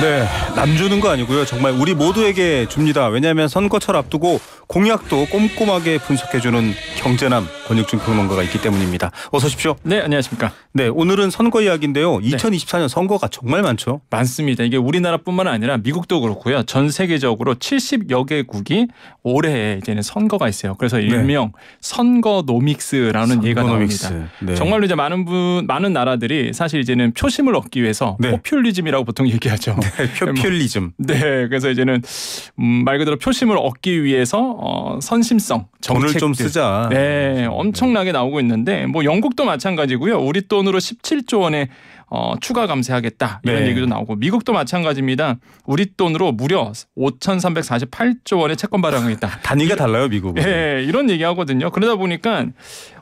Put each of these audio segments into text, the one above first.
네, 남 주는 거 아니고요. 정말 우리 모두에게 줍니다. 왜냐하면 선거철 앞두고 공약도 꼼꼼하게 분석해주는 경제남 권익준 평론가가 있기 때문입니다. 어서 오십시오. 네, 안녕하십니까. 네, 오늘은 선거 이야기인데요. 2024년 선거가 정말 많죠. 많습니다. 이게 우리나라뿐만 아니라 미국도 그렇고요. 전 세계적으로 70여 개국이 올해에 이제는 선거가 있어요. 그래서 네. 일명 선거 노믹스라는 얘기가 나옵니다. 네. 정말로 이제 많은 분, 많은 나라들이 사실 이제는 표심을 얻기 위해서 네. 포퓰리즘이라고 보통 얘기하죠. 네, 포퓰리즘. 네, 그래서 이제는 음, 말 그대로 표심을 얻기 위해서 어, 선심성 정책들. 돈을 좀 쓰자. 네, 엄청나게 나오고 있는데 뭐 영국도 마찬가지고요. 우리 돈으로 17조 원의 어, 추가 감세하겠다 이런 네. 얘기도 나오고 미국도 마찬가지입니다. 우리 돈으로 무려 5,348조 원의 채권 발행을 했다. 단위가 달라요 미국은. 네, 이런 얘기하거든요. 그러다 보니까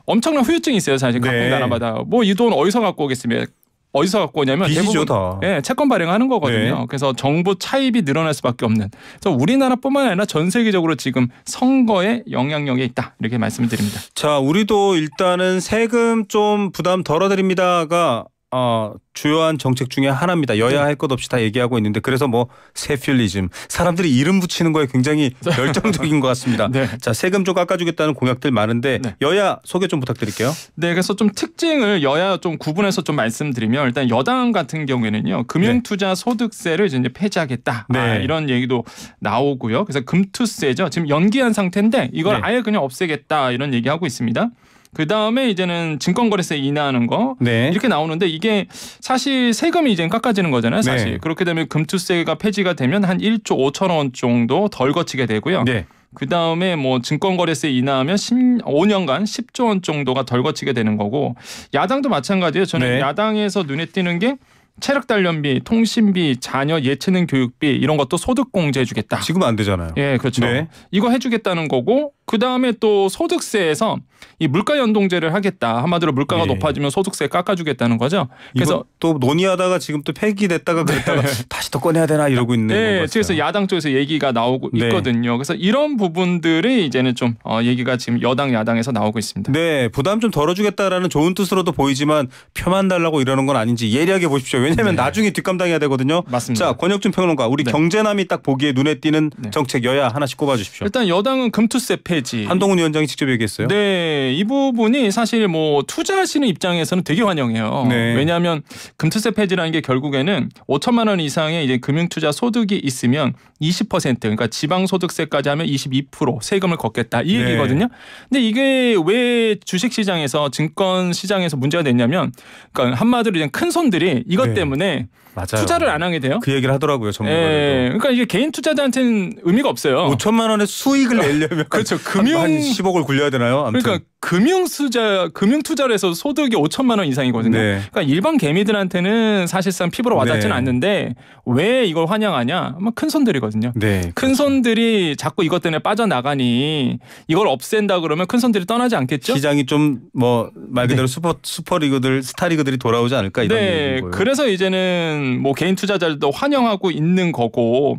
엄청난 후유증이 있어요 사실 각국 네. 나라마다. 뭐 이 돈 어디서 갖고 오겠습니까? 어디서 갖고 오냐면 대부분 예, 채권 발행하는 거거든요. 네. 그래서 정보 차입이 늘어날 수밖에 없는. 그래서 우리나라뿐만 아니라 전 세계적으로 지금 선거의 영향력이 있다 이렇게 말씀드립니다. 자, 우리도 일단은 세금 좀 부담 덜어드립니다가 어, 주요한 정책 중의 하나입니다. 여야 네. 할것 없이 다 얘기하고 있는데 그래서 뭐 세퓰리즘 사람들이 이름 붙이는 거에 굉장히 네. 열정적인 것 같습니다. 네. 자 세금 좀 깎아주겠다는 공약들 많은데 네. 여야 소개 좀 부탁드릴게요. 네, 그래서 좀 특징을 여야 좀 구분해서 좀 말씀드리면 일단 여당 같은 경우에는요 금융투자 네. 소득세를 이제 폐지하겠다 아, 이런 얘기도 나오고요. 그래서 금투세죠. 지금 연기한 상태인데 이걸 아예 그냥 없애겠다 이런 얘기하고 있습니다. 그 다음에 이제는 증권거래세 인하하는 거 네. 이렇게 나오는데 이게 사실 세금이 이제 깎아지는 거잖아요. 네. 사실 네. 그렇게 되면 금투세가 폐지가 되면 한 1조 5천 원 정도 덜 거치게 되고요. 네. 그 다음에 뭐 증권거래세 인하하면 15년간 10조 원 정도가 덜 거치게 되는 거고 야당도 마찬가지예요. 저는 네. 야당에서 눈에 띄는 게 체력 단련비, 통신비, 자녀 예체능 교육비 이런 것도 소득 공제해 주겠다. 지금 안 되잖아요. 예, 그렇죠. 네. 이거 해 주겠다는 거고 그 다음에 또 소득세에서 이 물가 연동제를 하겠다. 한마디로 물가가 네. 높아지면 소득세 깎아주겠다는 거죠. 그래서 또 논의하다가 지금 또 폐기됐다가 그랬다가 네. 다시 또 꺼내야 되나 이러고 있는. 거 네, 그래서 야당 쪽에서 얘기가 나오고 네. 있거든요. 그래서 이런 부분들이 이제는 좀 어, 얘기가 지금 여당 야당에서 나오고 있습니다. 네, 부담 좀 덜어주겠다라는 좋은 뜻으로도 보이지만 표만 달라고 이러는 건 아닌지 예리하게 보십시오. 왜냐하면 네. 나중에 뒷감당해야 되거든요. 맞습니다. 자, 권혁준 평론가, 우리 네. 경제남이 딱 보기에 눈에 띄는 네. 정책 여야 하나씩 꼽아주십시오. 일단 여당은 금투세 폐 세지. 한동훈 위원장이 직접 얘기했어요. 네, 이 부분이 사실 뭐 투자하시는 입장에서는 되게 환영해요. 네. 왜냐하면 금투세 폐지라는 게 결국에는 5천만 원 이상의 이제 금융투자 소득이 있으면 20% 그러니까 지방소득세까지 하면 22% 세금을 걷겠다 이 네. 얘기거든요. 네. 근데 이게 왜 주식시장에서 증권시장에서 문제가 됐냐면 그러니까 한마디로 이제 큰 손들이 이것 네. 때문에 맞아요. 투자를 안 하게 돼요. 그 얘기를 하더라고요 전문가들도. 예, 그러니까 이게 개인 투자자한테는 의미가 없어요. 5천만 원의 수익을 내려면 그렇죠. 금융 한 10억을 굴려야 되나요? 아무튼. 그러니까 금융 투자 금융 투자를 해서 소득이 5천만 원 이상이거든요. 네. 그러니까 일반 개미들한테는 사실상 피부로 네. 와닿지는 네. 않는데 왜 이걸 환영하냐? 아마 큰 손들이거든요. 네, 큰 그렇죠. 손들이 자꾸 이것 때문에 빠져나가니 이걸 없앤다 그러면 큰 손들이 떠나지 않겠죠? 시장이 좀 뭐 말 그대로 네. 슈퍼 슈퍼 리그들 스타 리그들이 돌아오지 않을까 이런 네. 거예요. 그래서 이제는 뭐 개인 투자자들도 환영하고 있는 거고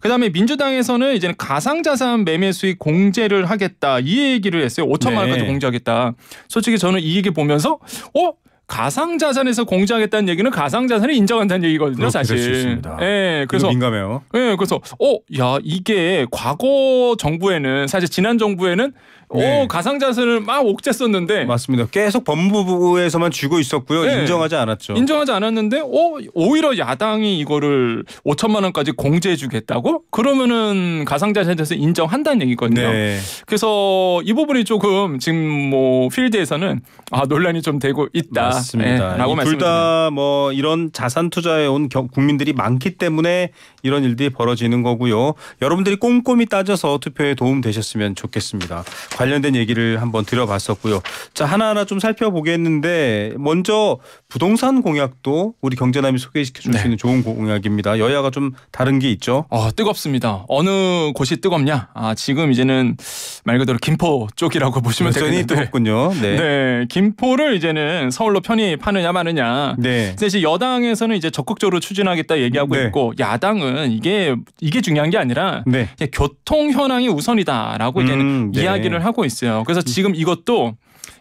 그다음에 민주당에서는 이제는 가상자산 매매 수익 공제를 하겠다 이 얘기를 했어요. 5천만 원까지 공제하겠다. 솔직히 저는 이 얘기 보면서 어 가상 자산에서 공제하겠다는 얘기는 가상 자산을 인정한다는 얘기거든요, 사실. 그 예, 그래서 민감해요. 예, 그래서 어, 야, 이게 과거 정부에는 사실 지난 정부에는 어, 네. 어, 가상 자산을 막 옥죄썼는데 맞습니다. 계속 법무부에서만 쥐고 있었고요. 예, 인정하지 않았죠. 인정하지 않았는데 어, 오히려 야당이 이거를 5천만 원까지 공제해 주겠다고? 그러면은 가상 자산에서 인정한다는 얘기거든요. 네. 그래서 이 부분이 조금 지금 뭐 필드에서는 아, 논란이 좀 되고 있다. 맞습니다. 네, 예, 둘다 뭐 이런 자산 투자에 온 국민들이 많기 때문에 이런 일들이 벌어지는 거고요. 여러분들이 꼼꼼히 따져서 투표에 도움 되셨으면 좋겠습니다. 관련된 얘기를 한번 들어봤었고요. 자 하나하나 좀 살펴보겠는데 먼저 부동산 공약도 우리 경제남이 소개시켜 줄수 네. 있는 좋은 공약입니다. 여야가 좀 다른 게 있죠. 어, 뜨겁습니다. 어느 곳이 뜨겁냐? 아 지금 이제는 말 그대로 김포 쪽이라고 보시면 되겠는데 뜨겁군요. 네. 네, 김포를 이제는 서울로 편히 파느냐 마느냐. 네. 사실 여당에서는 이제 적극적으로 추진하겠다 얘기하고 네. 있고 야당은 이게 이게 중요한 게 아니라 네. 교통 현황이 우선이다라고 음, 이제 네. 는 이야기를 하고 있어요. 그래서 지금 이것도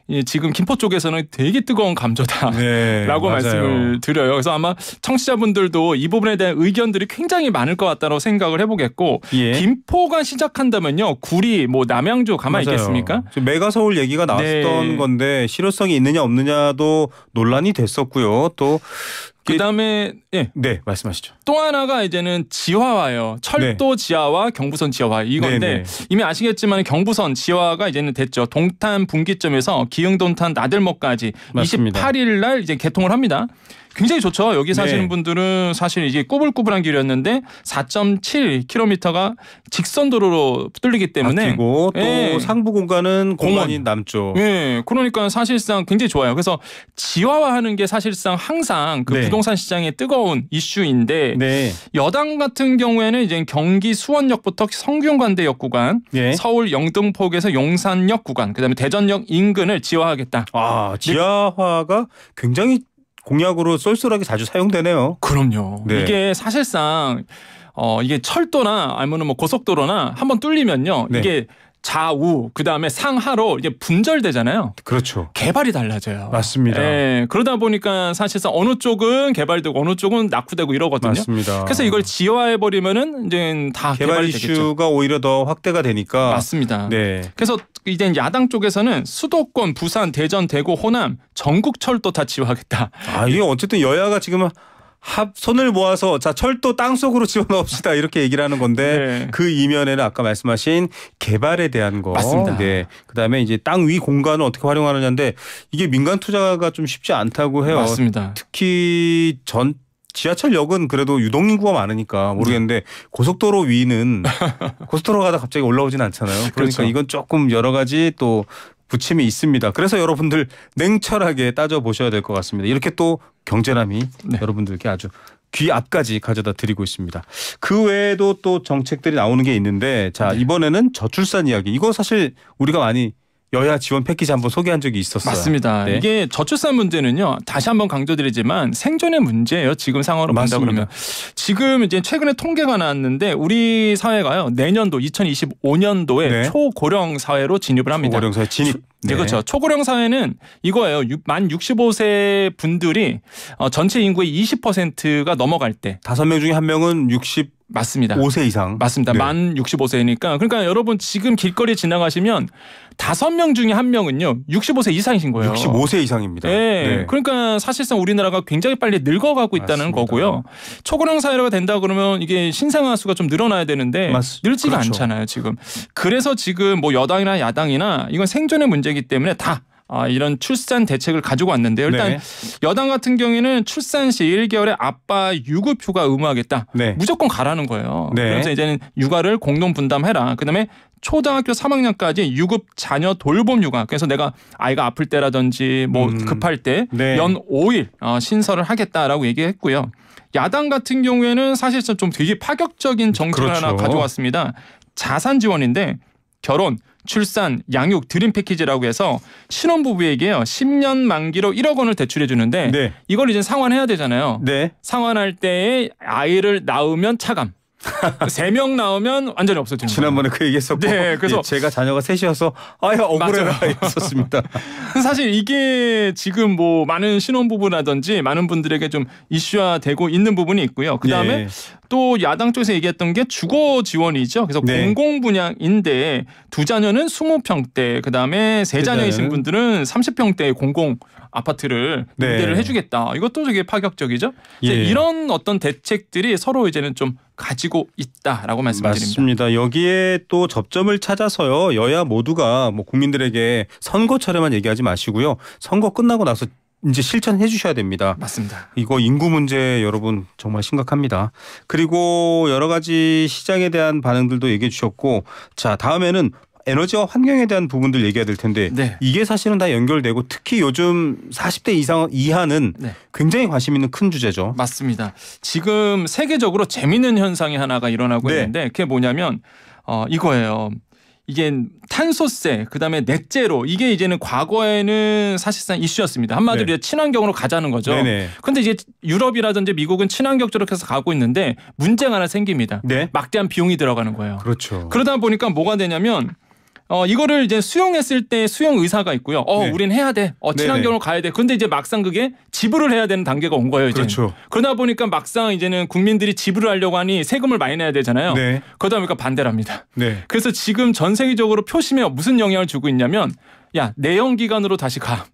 예, 지금 김포 쪽에서는 되게 뜨거운 감자다라고 네, 말씀을 드려요. 그래서 아마 청취자분들도 이 부분에 대한 의견들이 굉장히 많을 것 같다고 생각을 해보겠고 예. 김포가 시작한다면요 구리 뭐 남양주 가만히 맞아요. 있겠습니까? 메가 서울 얘기가 나왔던 네. 건데 실효성이 있느냐 없느냐도 논란이 됐었고요. 또 그다음에 예. 예. 네 말씀하시죠. 또 하나가 이제는 지하화예요. 철도 네. 지하와 경부선 지하화 이건데 네네. 네. 이미 아시겠지만 경부선 지하화가 이제는 됐죠. 동탄 분기점에서 기흥 동탄 나들목까지 28일 날 이제 개통을 합니다. 굉장히 좋죠. 여기 사시는 네. 분들은 사실 이게 꾸불꾸불한 길이었는데 4.7km가 직선 도로로 뚫리기 때문에 바뀌고 또 예. 상부 공간은 공원이 남쪽. 예. 그러니까 사실상 굉장히 좋아요. 그래서 지화화하는 게 사실상 항상 그 네. 부동산 시장의 뜨거운 이슈인데 네. 여당 같은 경우에는 이제 경기 수원역부터 성균관대역 구간, 예. 서울 영등포구에서 용산역 구간, 그다음에 대전역 인근을 지화하겠다. 아, 지하화가 굉장히 공약으로 쏠쏠하게 자주 사용되네요. 그럼요. 네. 이게 사실상 어 이게 철도나 아니면은 뭐 고속도로나 한번 뚫리면요. 네. 이게 좌우 그다음에 상하로 이게 분절되잖아요. 그렇죠. 개발이 달라져요. 맞습니다. 예, 그러다 보니까 사실상 어느 쪽은 개발되고 어느 쪽은 낙후되고 이러거든요. 맞습니다. 그래서 이걸 지화해 버리면은 이제 다 개발 이슈가 오히려 더 확대가 되니까 맞습니다. 네. 그래서 이제 야당 쪽에서는 수도권, 부산, 대전, 대구, 호남 전국 철도 다 지화하겠다. 아 이게 어쨌든 여야가 지금 합 손을 모아서 자 철도 땅 속으로 집어넣읍시다 이렇게 얘기를 하는 건데 네. 그 이면에는 아까 말씀하신 개발에 대한 거, 맞습니다. 네. 그다음에 이제 땅 위 공간을 어떻게 활용하느냐인데 이게 민간 투자가 좀 쉽지 않다고 해요. 맞습니다. 특히 전 지하철역은 그래도 유동 인구가 많으니까 모르겠는데 네. 고속도로 위는 고속도로 가다 갑자기 올라오진 않잖아요. 그러니까 그렇죠. 이건 조금 여러 가지 또 부침이 있습니다. 그래서 여러분들 냉철하게 따져보셔야 될 것 같습니다. 이렇게 또 경제남이 네. 여러분들께 아주 귀 앞까지 가져다 드리고 있습니다. 그 외에도 또 정책들이 나오는 게 있는데 자, 네. 이번에는 저출산 이야기. 이거 사실 우리가 많이 여야 지원 패키지 한번 소개한 적이 있었어요. 맞습니다. 네. 이게 저출산 문제는요. 다시 한번 강조드리지만 생존의 문제예요. 지금 상황으로 본다 그러면 지금 이제 최근에 통계가 나왔는데 우리 사회가요. 내년도 2025년도에 네. 초고령 사회로 진입을 합니다. 고령 사회 진입. 네. 네, 그렇죠. 네. 초고령 사회는 이거예요. 만 65세 분들이 어, 전체 인구의 20%가 넘어갈 때5명 중에 한 명은 60 맞습니다. 5세 이상. 맞습니다. 네. 만 65세니까. 그러니까 여러분 지금 길거리 지나가시면 다섯 명 중에 한 명은요. 65세 이상이신 거예요. 65세 이상입니다. 네. 네. 그러니까 사실상 우리나라가 굉장히 빨리 늙어가고 있다는 맞습니다. 거고요. 초고령 사회가 된다 그러면 이게 신생아 수가 좀 늘어나야 되는데 맞... 늘지가 그렇죠. 않잖아요, 지금. 그래서 지금 뭐 여당이나 야당이나 이건 생존의 문제이기 때문에 다 아, 이런 출산 대책을 가지고 왔는데요. 일단 네. 여당 같은 경우에는 출산 시 1개월에 아빠 유급 휴가 의무하겠다. 네. 무조건 가라는 거예요. 네. 그래서 이제는 육아를 공동 분담해라. 그다음에 초등학교 3학년까지 유급 자녀 돌봄 육아. 그래서 내가 아이가 아플 때라든지 뭐 음. 급할 때 연 5일 어, 신설을 하겠다라고 얘기했고요. 야당 같은 경우에는 사실상 좀 되게 파격적인 정책을 그렇죠. 하나 가져왔습니다. 자산 지원인데 결혼 출산, 양육 드림 패키지라고 해서 신혼부부에게요 10년 만기로 1억 원을 대출해 주는데 네. 이걸 이제 상환해야 되잖아요. 네. 상환할 때에 아이를 낳으면 차감, 세명 나오면 완전히 없어지는 지난번에 거예그 얘기했었고 네, 그래서 예, 제가 자녀가 셋이어서 아야 억울해라 했었습니다. 사실 이게 지금 뭐 많은 신혼부부라든지 많은 분들에게 좀 이슈화되고 있는 부분이 있고요. 그다음에 예. 또 야당 쪽에서 얘기했던 게 주거 지원이죠. 그래서 네. 공공 분양인데 두 자녀는 20평대 그다음에 세 자녀이신 분들은 30평대 공공 아파트를 네. 임대를 해주겠다. 이것도 되게 파격적이죠. 예. 이런 어떤 대책들이 서로 이제는 좀 가지고 있다라고 말씀드립니다. 맞습니다. 여기에 또 접점을 찾아서요. 여야 모두가 뭐 국민들에게 선거철에만 얘기하지 마시고요. 선거 끝나고 나서 이제 실천해 주셔야 됩니다. 맞습니다. 이거 인구 문제 여러분 정말 심각합니다. 그리고 여러 가지 시장에 대한 반응들도 얘기해 주셨고 자, 다음에는 에너지와 환경에 대한 부분들 얘기해야 될 텐데 네. 이게 사실은 다 연결되고 특히 요즘 40대 이상 이하는 네. 굉장히 관심 있는 큰 주제죠. 맞습니다. 지금 세계적으로 재미있는 현상이 하나가 일어나고 네. 있는데 그게 뭐냐면 어, 이거예요. 이게 탄소세 그다음에 넷째로 이게 이제는 과거에는 사실상 이슈였습니다. 한마디로 네. 친환경으로 가자는 거죠. 네네. 근데 이제 유럽이라든지 미국은 친환경 쪽으로 계속 가고 있는데 문제가 하나 생깁니다. 네. 막대한 비용이 들어가는 거예요. 그렇죠. 그러다 보니까 뭐가 되냐면 어, 이거를 이제 수용했을 때 수용 의사가 있고요. 어, 네. 우린 해야 돼. 어, 친환경으로 가야 돼. 근데 이제 막상 그게 지불을 해야 되는 단계가 온 거예요. 이제. 그렇죠. 그러다 보니까 막상 이제는 국민들이 지불을 하려고 하니 세금을 많이 내야 되잖아요. 네. 그러다 보니까 반대랍니다 네. 그래서 지금 전 세계적으로 표심에 무슨 영향을 주고 있냐면 야, 내연기관으로 다시 가.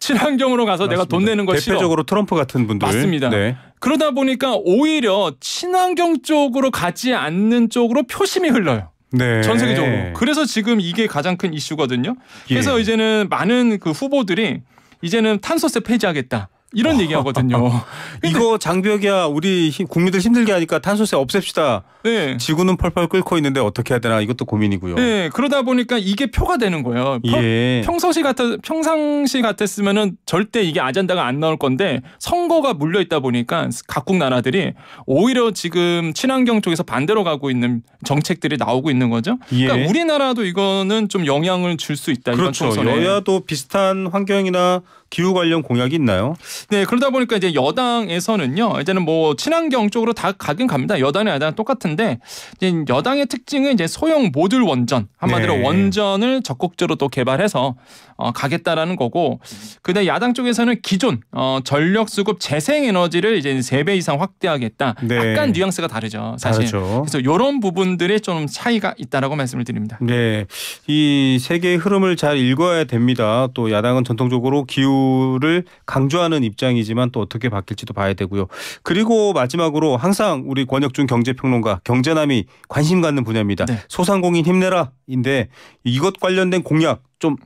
친환경으로 가서 맞습니다. 내가 돈 내는 거싫 대표적으로 트럼프 같은 분들. 맞습니다. 네. 그러다 보니까 오히려 친환경 쪽으로 가지 않는 쪽으로 표심이 흘러요. 네. 전 세계적으로. 그래서 지금 이게 가장 큰 이슈거든요. 그래서 예. 이제는 많은 그 후보들이 이제는 탄소세 폐지하겠다. 이런 얘기하거든요. 이거 장벽이야 우리 국민들 힘들게 하니까 탄소세 없앱시다. 네. 지구는 펄펄 끓고 있는데 어떻게 해야 되나 이것도 고민이고요. 네. 그러다 보니까 이게 표가 되는 거예요. 예. 평상시 같았 평상시 같았으면은 절대 이게 아젠다가 안 나올 건데 선거가 물려 있다 보니까 각국 나라들이 오히려 지금 친환경 쪽에서 반대로 가고 있는 정책들이 나오고 있는 거죠. 그러니까 예. 그러니까 우리나라도 이거는 좀 영향을 줄 수 있다. 그렇죠. 이런 총선에. 여야도 비슷한 환경이나 기후 관련 공약이 있나요? 네, 그러다 보니까 이제 여당에서는요. 이제는 뭐 친환경 쪽으로 다 가긴 갑니다. 여당이 야당 똑같은데 이제 여당의 특징은 이제 소형 모듈 원전 한마디로 네. 원전을 적극적으로 또 개발해서 어, 가겠다라는 거고. 그 근데 야당 쪽에서는 기존 어, 전력 수급 재생 에너지를 이제 세 배 이상 확대하겠다. 네. 약간 뉘앙스가 다르죠. 사실. 다르죠. 그래서 이런 부분들이 좀 차이가 있다라고 말씀을 드립니다. 네. 이 세계의 흐름을 잘 읽어야 됩니다. 또 야당은 전통적으로 기후 자유를 강조하는 입장이지만 또 어떻게 바뀔지도 봐야 되고요. 그리고 마지막으로 항상 우리 권혁준 경제평론가 경제남이 관심 갖는 분야입니다. 네. 소상공인 힘내라인데 이것 관련된 공약 좀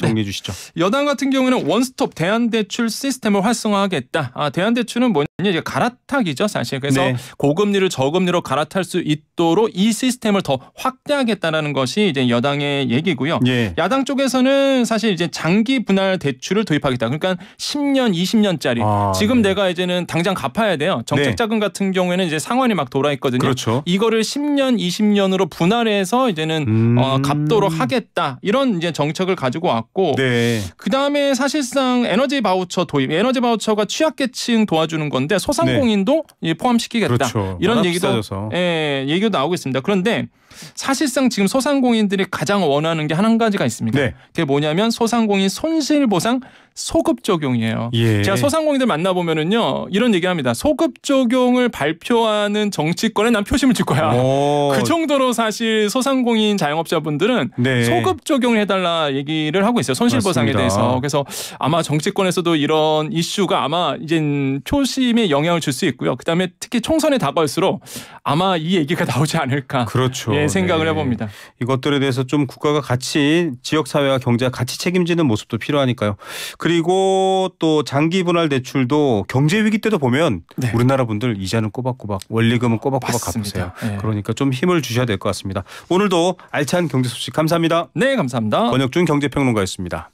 네. 정리해 주시죠. 여당 같은 경우는 에 원스톱 대한대출 시스템을 활성화하겠다. 아, 대한대출은 뭐냐 이제 갈아타기죠 사실. 그래서 네. 고금리를 저금리로 갈아탈 수 있도록 이 시스템을 더 확대하겠다라는 것이 이제 여당의 얘기고요. 예. 야당 쪽에서는 사실 이제 장기 분할 대출을 도입하겠다. 그러니까 10년, 20년짜리. 아, 지금 네. 내가 이제는 당장 갚아야 돼요. 정책자금 네. 같은 경우에는 이제 상환이 막 돌아 있거든요. 그렇죠. 이거를 10년, 20년으로 분할해서 이제는 음... 어, 갚도록 하겠다. 이런 이제 정책을 가지고 왔. 나왔고 네. 그다음에 사실상 에너지 바우처 도입 에너지 바우처가 취약계층 도와주는 건데 소상공인도 네. 포함시키겠다 그렇죠. 이런 얘기도 예, 얘기도 나오고 있습니다. 그런데 사실상 지금 소상공인들이 가장 원하는 게 한 가지가 있습니다. 네. 그게 뭐냐면 소상공인 손실보상 소급 적용이에요. 예. 제가 소상공인들 만나 보면은요 이런 얘기합니다. 소급 적용을 발표하는 정치권에 난 표심을 줄 거야. 오. 그 정도로 사실 소상공인 자영업자분들은 네. 소급 적용을 해달라 얘기를 하고 있어요. 손실보상에 대해서. 그래서 아마 정치권에서도 이런 이슈가 아마 이제 표심에 영향을 줄 수 있고요. 그다음에 특히 총선에 다가올수록 아마 이 얘기가 나오지 않을까. 그렇죠. 예. 어, 네, 생각을 해봅니다. 이것들에 대해서 좀 국가가 같이 지역 사회와 경제가 같이 책임지는 모습도 필요하니까요. 그리고 또 장기 분할 대출도 경제 위기 때도 보면 네. 우리나라 분들 이자는 꼬박꼬박 원리금은 꼬박꼬박 맞습니다. 갚으세요. 예. 그러니까 좀 힘을 주셔야 될 것 같습니다. 오늘도 알찬 경제 소식 감사합니다. 네, 감사합니다. 권혁준 경제평론가였습니다.